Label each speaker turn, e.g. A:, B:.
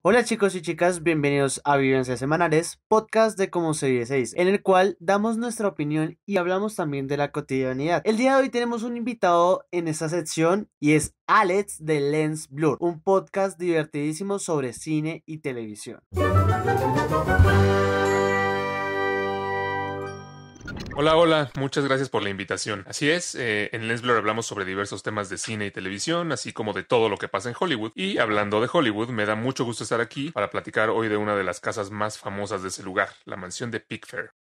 A: Hola chicos y chicas, bienvenidos a Vivencias Semanales, podcast de Como se vive en el cual damos nuestra opinión y hablamos también de la cotidianidad. El día de hoy tenemos un invitado en esta sección y es Alex de Lens Blur, un podcast divertidísimo sobre cine y televisión.
B: Hola, hola, muchas gracias por la invitación. Así es, eh, en Lensblur hablamos sobre diversos temas de cine y televisión, así como de todo lo que pasa en Hollywood. Y hablando de Hollywood, me da mucho gusto estar aquí para platicar hoy de una de las casas más famosas de ese lugar, la mansión de Pickfair.